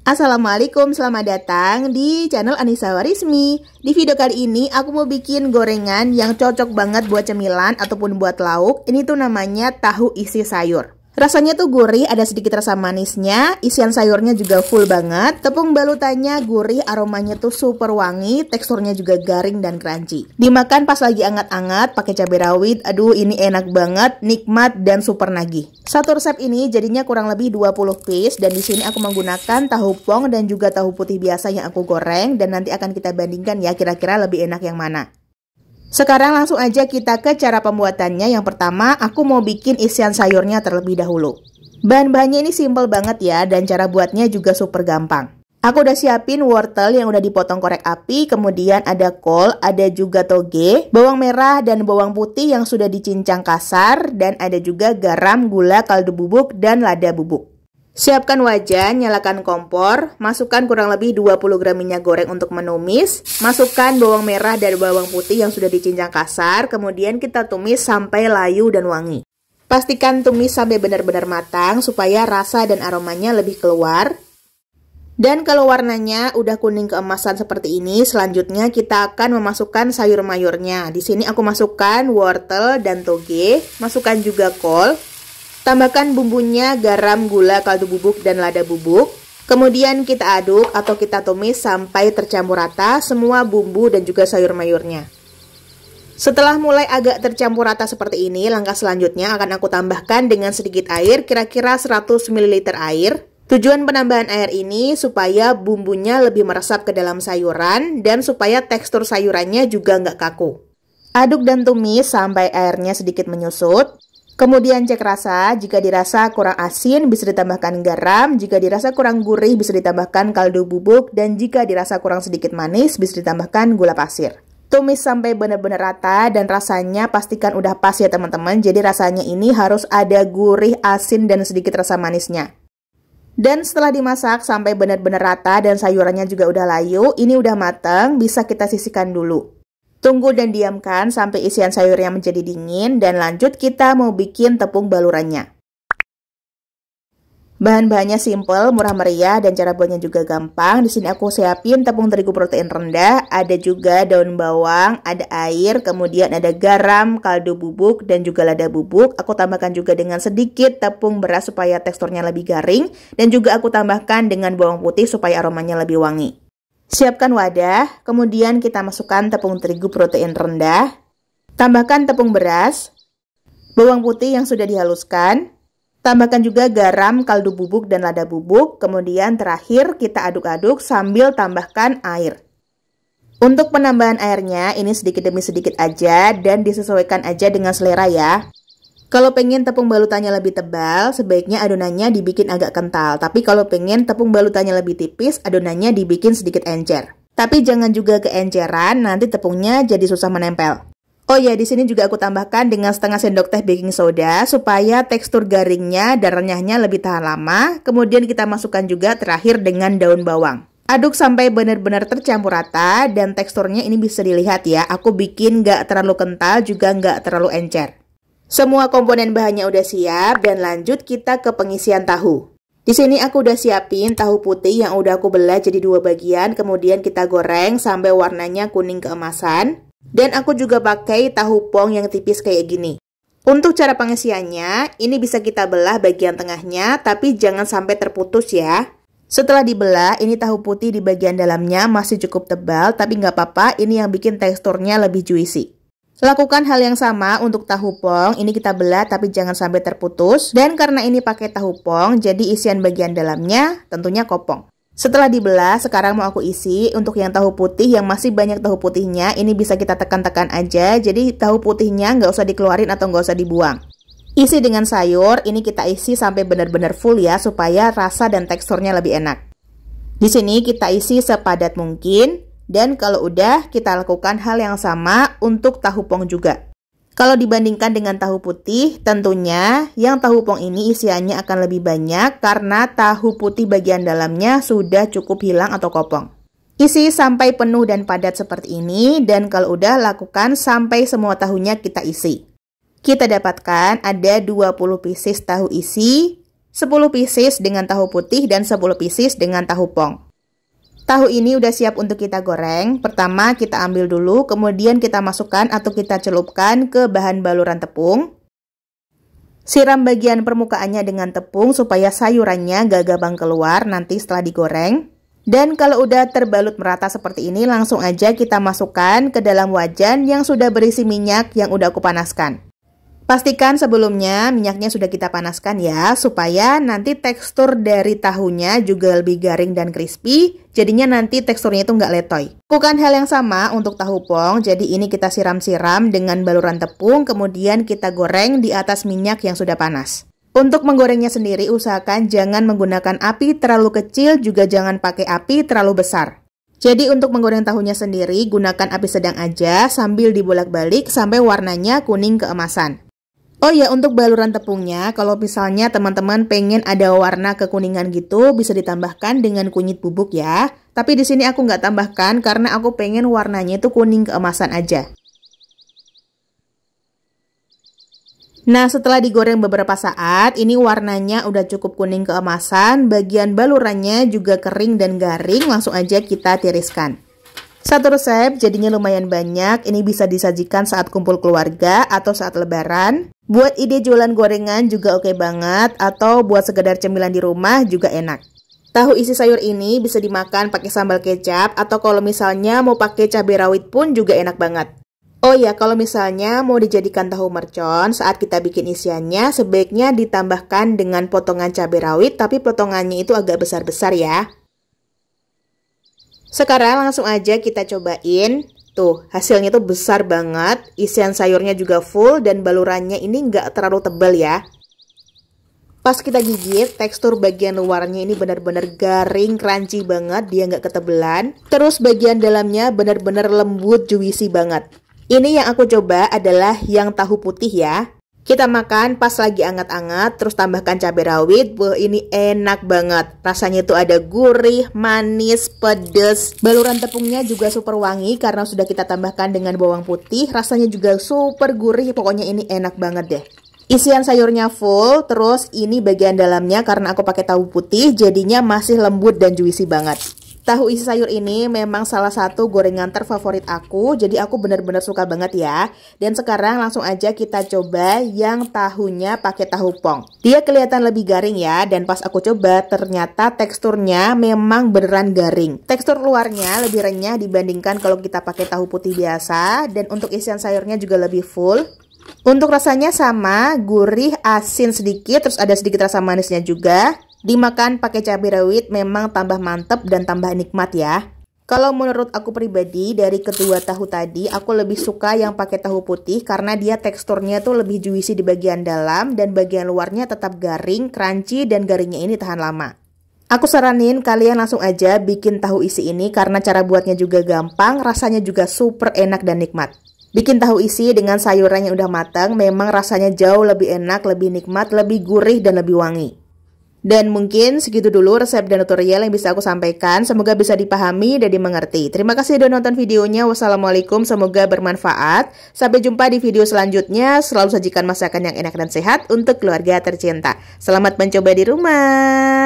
Assalamualaikum, selamat datang di channel Anissa Warismi Di video kali ini aku mau bikin gorengan yang cocok banget buat cemilan ataupun buat lauk Ini tuh namanya tahu isi sayur Rasanya tuh gurih, ada sedikit rasa manisnya, isian sayurnya juga full banget, tepung balutannya gurih, aromanya tuh super wangi, teksturnya juga garing dan crunchy. Dimakan pas lagi anget-anget, pakai cabai rawit, aduh ini enak banget, nikmat dan super nagih. Satu resep ini jadinya kurang lebih 20 piece dan di sini aku menggunakan tahu pong dan juga tahu putih biasa yang aku goreng dan nanti akan kita bandingkan ya kira-kira lebih enak yang mana. Sekarang langsung aja kita ke cara pembuatannya. Yang pertama, aku mau bikin isian sayurnya terlebih dahulu. Bahan-bahannya ini simple banget ya, dan cara buatnya juga super gampang. Aku udah siapin wortel yang udah dipotong korek api, kemudian ada kol, ada juga toge, bawang merah dan bawang putih yang sudah dicincang kasar, dan ada juga garam, gula, kaldu bubuk, dan lada bubuk. Siapkan wajan, nyalakan kompor, masukkan kurang lebih 20 gram minyak goreng untuk menumis, masukkan bawang merah dan bawang putih yang sudah dicincang kasar, kemudian kita tumis sampai layu dan wangi. Pastikan tumis sampai benar-benar matang supaya rasa dan aromanya lebih keluar. Dan kalau warnanya udah kuning keemasan seperti ini, selanjutnya kita akan memasukkan sayur mayurnya. Di sini aku masukkan wortel dan toge, masukkan juga kol, Tambahkan bumbunya, garam, gula, kaldu bubuk, dan lada bubuk. Kemudian kita aduk atau kita tumis sampai tercampur rata semua bumbu dan juga sayur-mayurnya. Setelah mulai agak tercampur rata seperti ini, langkah selanjutnya akan aku tambahkan dengan sedikit air, kira-kira 100 ml air. Tujuan penambahan air ini supaya bumbunya lebih meresap ke dalam sayuran dan supaya tekstur sayurannya juga nggak kaku. Aduk dan tumis sampai airnya sedikit menyusut. Kemudian cek rasa, jika dirasa kurang asin bisa ditambahkan garam, jika dirasa kurang gurih bisa ditambahkan kaldu bubuk, dan jika dirasa kurang sedikit manis bisa ditambahkan gula pasir. Tumis sampai benar-benar rata dan rasanya pastikan udah pas ya teman-teman, jadi rasanya ini harus ada gurih, asin, dan sedikit rasa manisnya. Dan setelah dimasak sampai benar-benar rata dan sayurannya juga udah layu, ini udah matang bisa kita sisihkan dulu. Tunggu dan diamkan sampai isian sayurnya menjadi dingin dan lanjut kita mau bikin tepung balurannya. Bahan-bahannya simple, murah meriah, dan cara buatnya juga gampang. Di sini aku siapin tepung terigu protein rendah, ada juga daun bawang, ada air, kemudian ada garam, kaldu bubuk, dan juga lada bubuk. Aku tambahkan juga dengan sedikit tepung beras supaya teksturnya lebih garing, dan juga aku tambahkan dengan bawang putih supaya aromanya lebih wangi. Siapkan wadah, kemudian kita masukkan tepung terigu protein rendah, tambahkan tepung beras, bawang putih yang sudah dihaluskan, tambahkan juga garam, kaldu bubuk, dan lada bubuk, kemudian terakhir kita aduk-aduk sambil tambahkan air. Untuk penambahan airnya, ini sedikit demi sedikit aja dan disesuaikan aja dengan selera ya. Kalau pengen tepung balutannya lebih tebal, sebaiknya adonannya dibikin agak kental. Tapi kalau pengen tepung balutannya lebih tipis, adonannya dibikin sedikit encer. Tapi jangan juga keenceran, nanti tepungnya jadi susah menempel. Oh ya, di sini juga aku tambahkan dengan setengah sendok teh baking soda supaya tekstur garingnya dan renyahnya lebih tahan lama. Kemudian kita masukkan juga terakhir dengan daun bawang. Aduk sampai benar-benar tercampur rata dan teksturnya ini bisa dilihat ya. Aku bikin nggak terlalu kental juga nggak terlalu encer. Semua komponen bahannya udah siap dan lanjut kita ke pengisian tahu. Di sini aku udah siapin tahu putih yang udah aku belah jadi dua bagian, kemudian kita goreng sampai warnanya kuning keemasan. Dan aku juga pakai tahu pong yang tipis kayak gini. Untuk cara pengisiannya, ini bisa kita belah bagian tengahnya, tapi jangan sampai terputus ya. Setelah dibelah, ini tahu putih di bagian dalamnya masih cukup tebal, tapi nggak apa-apa, ini yang bikin teksturnya lebih juicy. Lakukan hal yang sama untuk tahu pong, ini kita belah tapi jangan sampai terputus. Dan karena ini pakai tahu pong, jadi isian bagian dalamnya tentunya kopong. Setelah dibelah, sekarang mau aku isi untuk yang tahu putih yang masih banyak tahu putihnya, ini bisa kita tekan-tekan aja, jadi tahu putihnya nggak usah dikeluarin atau nggak usah dibuang. Isi dengan sayur, ini kita isi sampai benar-benar full ya, supaya rasa dan teksturnya lebih enak. Di sini kita isi sepadat mungkin, dan kalau udah, kita lakukan hal yang sama untuk tahu pong juga. Kalau dibandingkan dengan tahu putih, tentunya yang tahu pong ini isiannya akan lebih banyak karena tahu putih bagian dalamnya sudah cukup hilang atau kopong. Isi sampai penuh dan padat seperti ini dan kalau udah lakukan sampai semua tahunya kita isi. Kita dapatkan ada 20 pieces tahu isi, 10 pieces dengan tahu putih dan 10 pieces dengan tahu pong. Tahu ini udah siap untuk kita goreng. Pertama kita ambil dulu, kemudian kita masukkan atau kita celupkan ke bahan baluran tepung. Siram bagian permukaannya dengan tepung supaya sayurannya gak gampang keluar nanti setelah digoreng. Dan kalau udah terbalut merata seperti ini, langsung aja kita masukkan ke dalam wajan yang sudah berisi minyak yang udah aku panaskan. Pastikan sebelumnya minyaknya sudah kita panaskan ya, supaya nanti tekstur dari tahunya juga lebih garing dan crispy, jadinya nanti teksturnya itu nggak letoy. Bukan hal yang sama untuk tahu pong, jadi ini kita siram-siram dengan baluran tepung, kemudian kita goreng di atas minyak yang sudah panas. Untuk menggorengnya sendiri, usahakan jangan menggunakan api terlalu kecil, juga jangan pakai api terlalu besar. Jadi untuk menggoreng tahunya sendiri, gunakan api sedang aja sambil dibolak-balik sampai warnanya kuning keemasan. Oh ya untuk baluran tepungnya, kalau misalnya teman-teman pengen ada warna kekuningan gitu, bisa ditambahkan dengan kunyit bubuk ya. Tapi di sini aku nggak tambahkan karena aku pengen warnanya itu kuning keemasan aja. Nah setelah digoreng beberapa saat, ini warnanya udah cukup kuning keemasan, bagian balurannya juga kering dan garing, langsung aja kita tiriskan. Satu resep jadinya lumayan banyak, ini bisa disajikan saat kumpul keluarga atau saat lebaran. Buat ide jualan gorengan juga oke banget, atau buat sekedar cemilan di rumah juga enak. Tahu isi sayur ini bisa dimakan pakai sambal kecap, atau kalau misalnya mau pakai cabai rawit pun juga enak banget. Oh ya, kalau misalnya mau dijadikan tahu mercon, saat kita bikin isiannya sebaiknya ditambahkan dengan potongan cabai rawit, tapi potongannya itu agak besar-besar ya. Sekarang langsung aja kita cobain. Tuh, hasilnya tuh besar banget. Isian sayurnya juga full dan balurannya ini nggak terlalu tebal ya. Pas kita gigit, tekstur bagian luarnya ini benar-benar garing, crunchy banget, dia nggak ketebelan. Terus bagian dalamnya benar-benar lembut, juicy banget. Ini yang aku coba adalah yang tahu putih ya. Kita makan pas lagi anget-anget, terus tambahkan cabai rawit. Wah, ini enak banget. Rasanya itu ada gurih, manis, pedes. Baluran tepungnya juga super wangi karena sudah kita tambahkan dengan bawang putih. Rasanya juga super gurih, pokoknya ini enak banget deh. Isian sayurnya full, terus ini bagian dalamnya karena aku pakai tahu putih, jadinya masih lembut dan juicy banget. Tahu isi sayur ini memang salah satu gorengan terfavorit aku, jadi aku benar-benar suka banget ya. Dan sekarang langsung aja kita coba yang tahunya pakai tahu pong. Dia kelihatan lebih garing ya, dan pas aku coba ternyata teksturnya memang beneran garing. Tekstur luarnya lebih renyah dibandingkan kalau kita pakai tahu putih biasa, dan untuk isian sayurnya juga lebih full. Untuk rasanya sama, gurih, asin sedikit, terus ada sedikit rasa manisnya juga. Dimakan pakai cabai rawit memang tambah mantep dan tambah nikmat ya. Kalau menurut aku pribadi dari kedua tahu tadi aku lebih suka yang pakai tahu putih karena dia teksturnya tuh lebih juicy di bagian dalam dan bagian luarnya tetap garing, crunchy dan garingnya ini tahan lama. Aku saranin kalian langsung aja bikin tahu isi ini karena cara buatnya juga gampang, rasanya juga super enak dan nikmat. Bikin tahu isi dengan sayuran yang udah matang memang rasanya jauh lebih enak, lebih nikmat, lebih gurih dan lebih wangi. Dan mungkin segitu dulu resep dan tutorial yang bisa aku sampaikan. Semoga bisa dipahami dan dimengerti. Terima kasih sudah nonton videonya. Wassalamualaikum, semoga bermanfaat. Sampai jumpa di video selanjutnya. Selalu sajikan masakan yang enak dan sehat untuk keluarga tercinta. Selamat mencoba di rumah.